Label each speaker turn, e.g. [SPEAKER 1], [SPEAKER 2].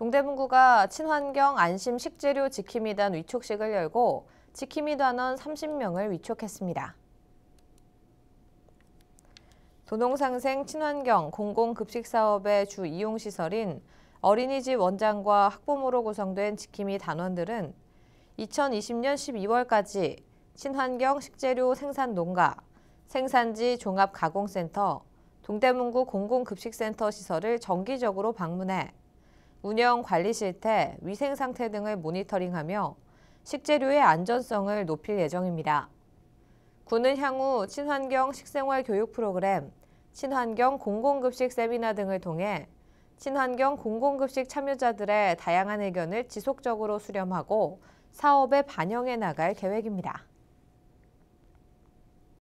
[SPEAKER 1] 동대문구가 친환경 안심 식재료 지킴이단 위촉식을 열고 지킴이단원 30명을 위촉했습니다. 도농상생 친환경 공공급식사업의 주 이용시설인 어린이집 원장과 학부모로 구성된 지킴이 단원들은 2020년 12월까지 친환경 식재료 생산 농가, 생산지 종합가공센터, 동대문구 공공급식센터 시설을 정기적으로 방문해 운영 관리 실태, 위생 상태 등을 모니터링하며 식재료의 안전성을 높일 예정입니다. 군은 향후 친환경 식생활 교육 프로그램, 친환경 공공급식 세미나 등을 통해 친환경 공공급식 참여자들의 다양한 의견을 지속적으로 수렴하고 사업에 반영해 나갈 계획입니다.